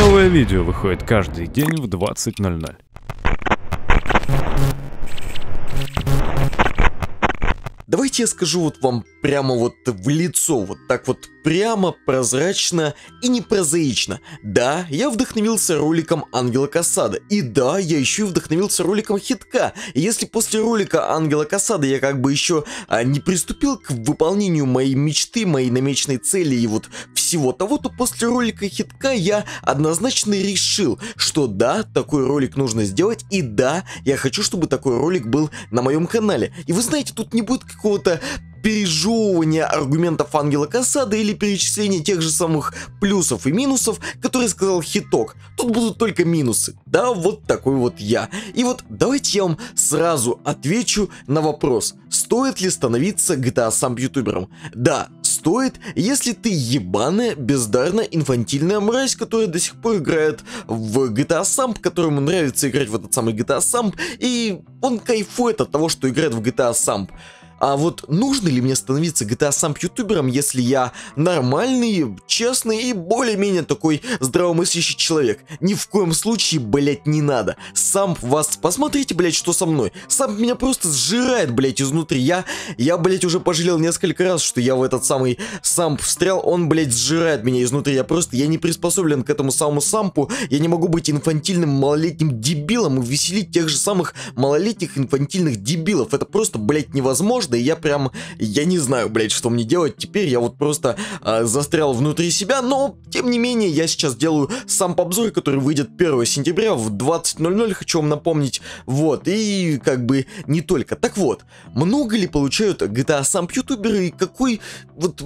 Новое видео выходит каждый день в 20.00. Давайте я скажу вот вам прямо вот в лицо, вот так вот прямо, прозрачно и непрозаично Да, я вдохновился роликом Ангела Касада, и да, я еще и вдохновился роликом Хитка. И если после ролика Ангела Касада я как бы еще а, не приступил к выполнению моей мечты, моей намеченной цели и вот всего того, то после ролика Хитка я однозначно решил, что да, такой ролик нужно сделать, и да, я хочу, чтобы такой ролик был на моем канале. И вы знаете, тут не будет какого-то пережевывание аргументов Ангела Кассада или перечисление тех же самых плюсов и минусов, которые сказал Хиток. Тут будут только минусы. Да, вот такой вот я. И вот давайте я вам сразу отвечу на вопрос, стоит ли становиться GTA сам ютубером. Да, стоит, если ты ебаная, бездарная, инфантильная мразь, которая до сих пор играет в GTA Samp, которому нравится играть в этот самый GTA Samp, и он кайфует от того, что играет в GTA Samp. А вот нужно ли мне становиться GTA сам ютубером, если я нормальный, честный и более-менее такой здравомыслящий человек? Ни в коем случае, блять, не надо. Сам вас, посмотрите, блять, что со мной. Сам меня просто сжирает, блять, изнутри. Я, я, блять, уже пожалел несколько раз, что я в этот самый самп встрял. Он, блять, сжирает меня изнутри. Я просто, я не приспособлен к этому самому сампу. Я не могу быть инфантильным малолетним дебилом и веселить тех же самых малолетних инфантильных дебилов. Это просто, блять, невозможно невозможно, и я прям, я не знаю, блядь, что мне делать теперь, я вот просто э, застрял внутри себя, но, тем не менее, я сейчас делаю сам обзор, который выйдет 1 сентября в 20.00, хочу вам напомнить, вот, и как бы не только. Так вот, много ли получают GTA сам ютуберы, и какой вот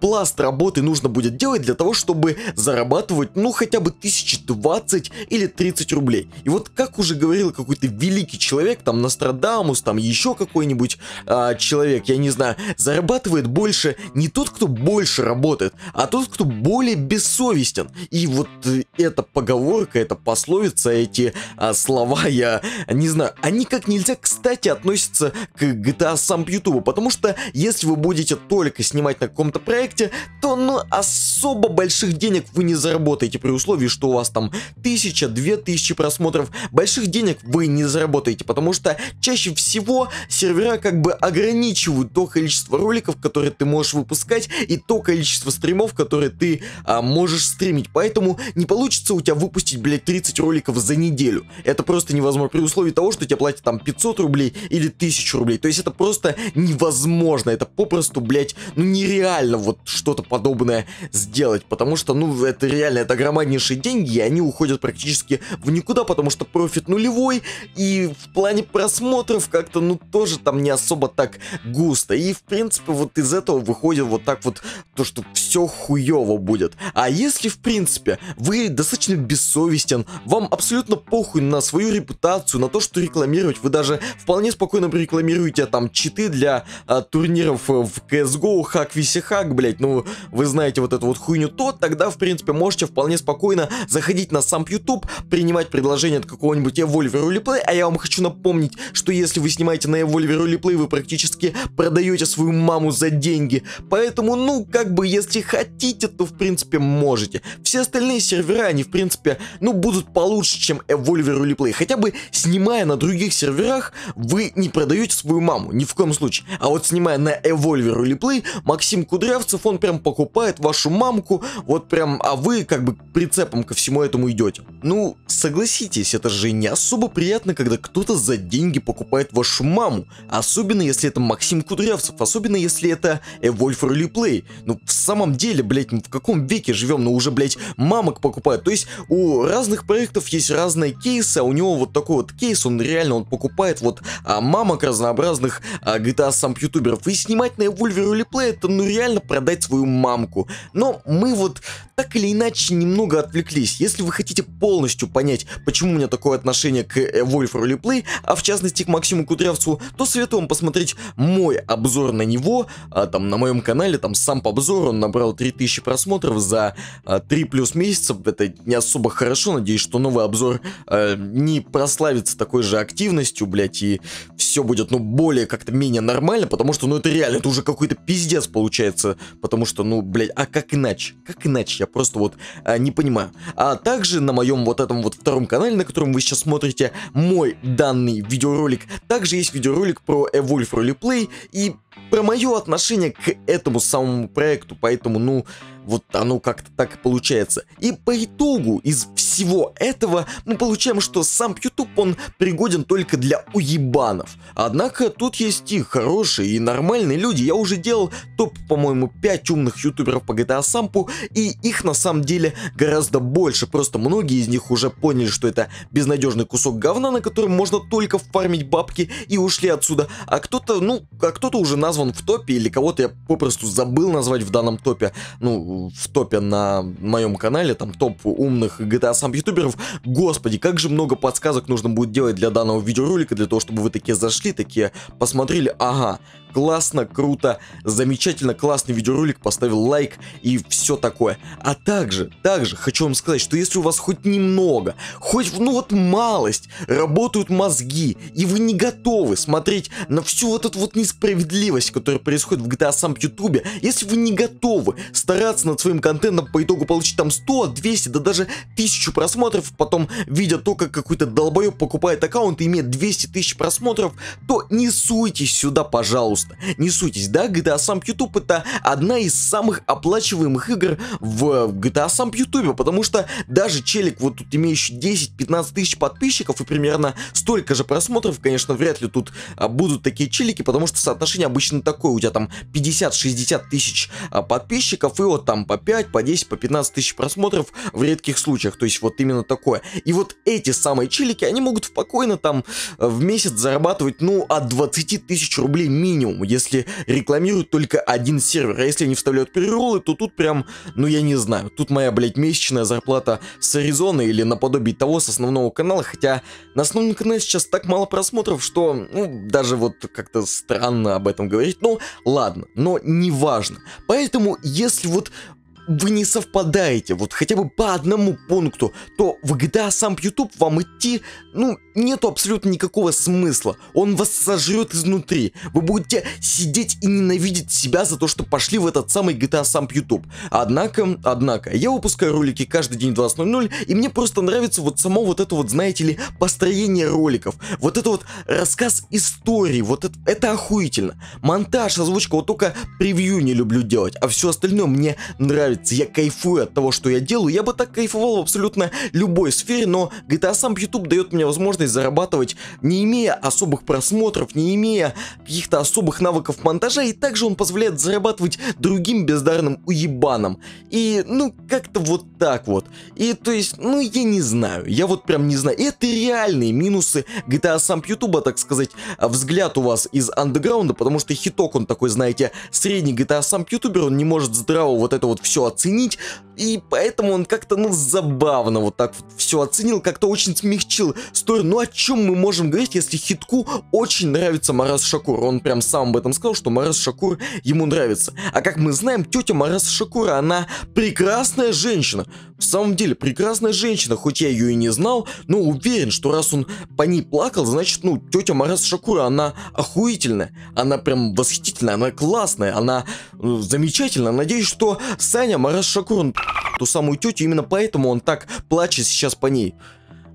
пласт работы нужно будет делать для того, чтобы зарабатывать, ну, хотя бы 1020 или 30 рублей. И вот, как уже говорил какой-то великий человек, там, Нострадамус, там, еще какой-нибудь, э, человек, я не знаю, зарабатывает больше не тот, кто больше работает, а тот, кто более бессовестен. И вот э, эта поговорка, эта пословица, эти а, слова, я не знаю, они как нельзя, кстати, относятся к GTA сам YouTube, потому что если вы будете только снимать на каком-то проекте, то ну особо больших денег вы не заработаете при условии, что у вас там тысяча, две тысячи просмотров, больших денег вы не заработаете, потому что чаще всего сервера как бы ограничивают то количество роликов, которые ты можешь выпускать, и то количество стримов, которые ты а, можешь стримить. Поэтому не получится у тебя выпустить, блядь, 30 роликов за неделю. Это просто невозможно при условии того, что тебе платят там 500 рублей или 1000 рублей. То есть это просто невозможно. Это попросту, блядь, ну нереально вот что-то подобное сделать. Потому что, ну, это реально, это громаднейшие деньги, и они уходят практически в никуда, потому что профит нулевой, и в плане просмотров как-то, ну, тоже там не особо так так густо. И, в принципе, вот из этого выходит вот так вот то, что все хуево будет. А если, в принципе, вы достаточно бессовестен, вам абсолютно похуй на свою репутацию, на то, что рекламировать, вы даже вполне спокойно рекламируете а, там читы для а, турниров э, в CSGO, хак хак блять, ну, вы знаете вот эту вот хуйню, то тогда, в принципе, можете вполне спокойно заходить на сам YouTube, принимать предложение от какого-нибудь Evolver Roleplay, а я вам хочу напомнить, что если вы снимаете на Evolver Roleplay, вы практически практически продаете свою маму за деньги. Поэтому, ну, как бы, если хотите, то, в принципе, можете. Все остальные сервера, они, в принципе, ну, будут получше, чем Evolver или Хотя бы, снимая на других серверах, вы не продаете свою маму, ни в коем случае. А вот снимая на Evolver или Максим Кудрявцев, он прям покупает вашу мамку, вот прям, а вы, как бы, прицепом ко всему этому идете. Ну, согласитесь, это же не особо приятно, когда кто-то за деньги покупает вашу маму. Особенно, если если это Максим Кудрявцев, особенно если это Эвольф Ролиплей. Ну, в самом деле, блядь, мы в каком веке живем, ну уже, блядь, мамок покупают. То есть у разных проектов есть разные кейсы, а у него вот такой вот кейс, он реально, он покупает вот а, мамок разнообразных а, GTA сам ютуберов. И снимать на Эвольве Ролиплей это, ну реально продать свою мамку. Но мы вот так или иначе немного отвлеклись. Если вы хотите полностью понять, почему у меня такое отношение к Эвольф Ролиплей, а в частности к Максиму Кудрявцу, то советую вам посмотреть посмотреть мой обзор на него, а, там на моем канале, там сам по обзору он набрал 3000 просмотров за а, 3 плюс месяцев, это не особо хорошо, надеюсь, что новый обзор а, не прославится такой же активностью, блять, и все будет, ну, более как-то менее нормально, потому что, ну, это реально, это уже какой-то пиздец получается, потому что, ну, блять, а как иначе? Как иначе? Я просто вот а, не понимаю. А также на моем вот этом вот втором канале, на котором вы сейчас смотрите мой данный видеоролик, также есть видеоролик про Эвульф Roleplay и про мое отношение к этому самому проекту, поэтому, ну, вот оно как-то так и получается. И по итогу из всех всего этого мы получаем, что сам YouTube, он пригоден только для уебанов. Однако тут есть и хорошие, и нормальные люди. Я уже делал топ, по-моему, 5 умных ютуберов по GTA Сампу, и их на самом деле гораздо больше. Просто многие из них уже поняли, что это безнадежный кусок говна, на котором можно только фармить бабки и ушли отсюда. А кто-то, ну, а кто-то уже назван в топе, или кого-то я попросту забыл назвать в данном топе, ну, в топе на моем канале, там топ умных GTA сам ютуберов. Господи, как же много подсказок нужно будет делать для данного видеоролика, для того, чтобы вы такие зашли, такие посмотрели, ага, классно, круто, замечательно, классный видеоролик, поставил лайк и все такое. А также, также хочу вам сказать, что если у вас хоть немного, хоть ну вот малость, работают мозги, и вы не готовы смотреть на всю вот эту вот несправедливость, которая происходит в GTA сам YouTube, если вы не готовы стараться над своим контентом, по итогу получить там 100, 200, да даже 1000 просмотров, потом видя то, как какой-то долбоеб покупает аккаунт и имеет 200 тысяч просмотров, то не суйтесь сюда, пожалуйста просто. Не суйтесь, да, GTA сам YouTube это одна из самых оплачиваемых игр в GTA сам YouTube, потому что даже челик вот тут имеющий 10-15 тысяч подписчиков и примерно столько же просмотров, конечно, вряд ли тут а, будут такие челики, потому что соотношение обычно такое, у тебя там 50-60 тысяч а, подписчиков и вот там по 5, по 10, по 15 тысяч просмотров в редких случаях, то есть вот именно такое. И вот эти самые челики, они могут спокойно там э, в месяц зарабатывать, ну, от 20 тысяч рублей минимум, по-другому. Если рекламируют только один сервер, а если они вставляют переролы, то тут прям, ну я не знаю, тут моя, блядь, месячная зарплата с Аризоны или наподобие того с основного канала, хотя на основном канале сейчас так мало просмотров, что, ну, даже вот как-то странно об этом говорить, ну, ладно, но неважно. Поэтому, если вот вы не совпадаете, вот хотя бы по одному пункту, то в GTA сам YouTube вам идти, ну, нету абсолютно никакого смысла. Он вас сожрет изнутри. Вы будете сидеть и ненавидеть себя за то, что пошли в этот самый GTA сам YouTube. Однако, однако, я выпускаю ролики каждый день 20.00, и мне просто нравится вот само вот это вот, знаете ли, построение роликов. Вот это вот рассказ истории, вот это, это охуительно. Монтаж, озвучка, вот только превью не люблю делать, а все остальное мне нравится нравится, я кайфую от того, что я делаю. Я бы так кайфовал в абсолютно любой сфере, но GTA сам YouTube дает мне возможность зарабатывать, не имея особых просмотров, не имея каких-то особых навыков монтажа, и также он позволяет зарабатывать другим бездарным уебанам. И, ну, как-то вот так вот. И, то есть, ну, я не знаю, я вот прям не знаю. Это реальные минусы GTA сам YouTube, так сказать, взгляд у вас из андеграунда, потому что хиток он такой, знаете, средний GTA сам ютубер, он не может здраво вот это вот все оценить, и поэтому он как-то, ну, забавно вот так вот все оценил, как-то очень смягчил историю. Ну, о чем мы можем говорить, если Хитку очень нравится Марас Шакур? Он прям сам об этом сказал, что Марас Шакур ему нравится. А как мы знаем, тетя Марас Шакура, она прекрасная женщина. В самом деле, прекрасная женщина, хоть я ее и не знал, но уверен, что раз он по ней плакал, значит, ну, тетя Марас Шакура, она охуительная, она прям восхитительная, она классная, она э, замечательная. Надеюсь, что Саня Мараш Шакур, он ту самую тетю, именно поэтому он так плачет сейчас по ней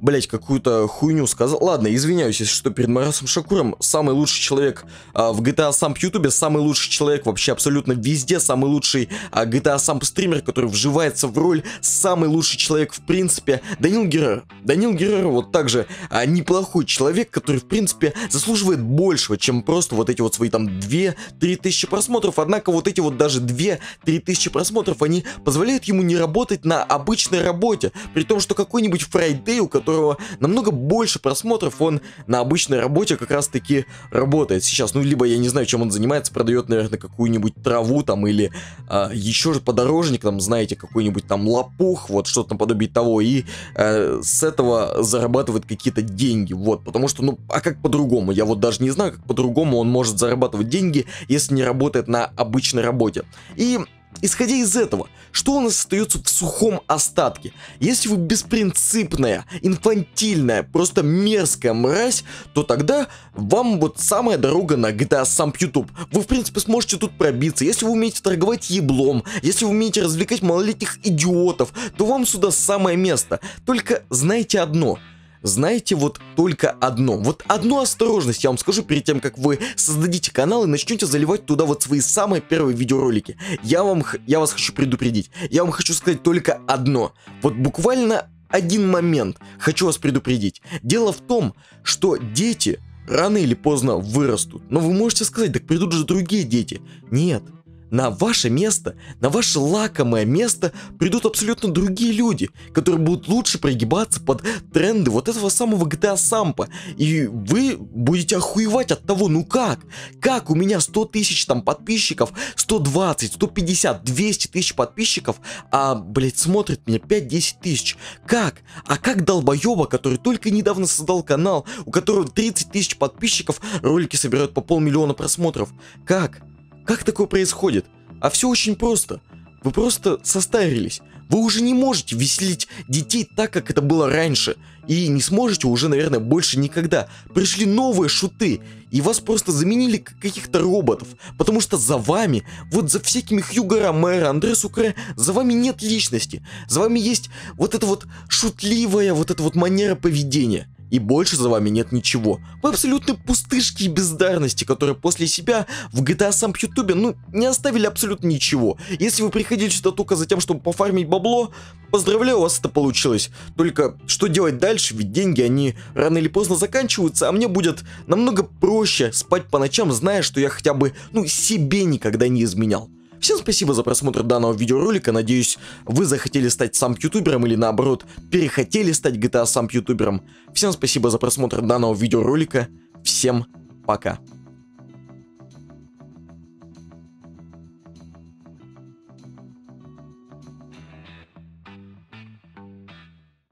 блять, какую-то хуйню сказал. Ладно, извиняюсь, если что, перед Марасом Шакуром самый лучший человек а, в GTA сам по Ютубе, самый лучший человек вообще абсолютно везде, самый лучший а, GTA сам стример, который вживается в роль, самый лучший человек в принципе. Данил Геррер. Данил Геррер вот также а, неплохой человек, который в принципе заслуживает большего, чем просто вот эти вот свои там 2-3 тысячи просмотров. Однако вот эти вот даже 2-3 тысячи просмотров, они позволяют ему не работать на обычной работе. При том, что какой-нибудь Фрайдей, у которого которого намного больше просмотров, он на обычной работе как раз таки работает сейчас. Ну, либо я не знаю, чем он занимается, продает, наверное, какую-нибудь траву там или э, а, еще же подорожник, там, знаете, какой-нибудь там лопух, вот что-то подобие того, и э, с этого зарабатывает какие-то деньги, вот, потому что, ну, а как по-другому? Я вот даже не знаю, как по-другому он может зарабатывать деньги, если не работает на обычной работе. И Исходя из этого, что у нас остается в сухом остатке? Если вы беспринципная, инфантильная, просто мерзкая мразь, то тогда вам вот самая дорога на GTA сам YouTube. Вы, в принципе, сможете тут пробиться. Если вы умеете торговать еблом, если вы умеете развлекать малолетних идиотов, то вам сюда самое место. Только знайте одно – знаете вот только одно. Вот одну осторожность я вам скажу перед тем, как вы создадите канал и начнете заливать туда вот свои самые первые видеоролики. Я, вам, я вас хочу предупредить. Я вам хочу сказать только одно. Вот буквально один момент хочу вас предупредить. Дело в том, что дети рано или поздно вырастут. Но вы можете сказать, так придут же другие дети. Нет на ваше место, на ваше лакомое место придут абсолютно другие люди, которые будут лучше прогибаться под тренды вот этого самого GTA Сампа. И вы будете охуевать от того, ну как? Как у меня 100 тысяч там подписчиков, 120, 150, 200 тысяч подписчиков, а, блядь, смотрит меня 5-10 тысяч. Как? А как долбоеба, который только недавно создал канал, у которого 30 тысяч подписчиков, ролики собирают по полмиллиона просмотров? Как? Как такое происходит? А все очень просто. Вы просто состарились. Вы уже не можете веселить детей так, как это было раньше. И не сможете уже, наверное, больше никогда. Пришли новые шуты, и вас просто заменили каких-то роботов. Потому что за вами, вот за всякими Хьюго Ромеро, Андре Сукре, за вами нет личности. За вами есть вот эта вот шутливая, вот эта вот манера поведения и больше за вами нет ничего. Вы абсолютно пустышки и бездарности, которые после себя в GTA сам Ютубе, ну, не оставили абсолютно ничего. Если вы приходили сюда только за тем, чтобы пофармить бабло, поздравляю, у вас это получилось. Только что делать дальше, ведь деньги, они рано или поздно заканчиваются, а мне будет намного проще спать по ночам, зная, что я хотя бы, ну, себе никогда не изменял. Всем спасибо за просмотр данного видеоролика, надеюсь, вы захотели стать сам ютубером или наоборот, перехотели стать GTA сам ютубером. Всем спасибо за просмотр данного видеоролика, всем пока.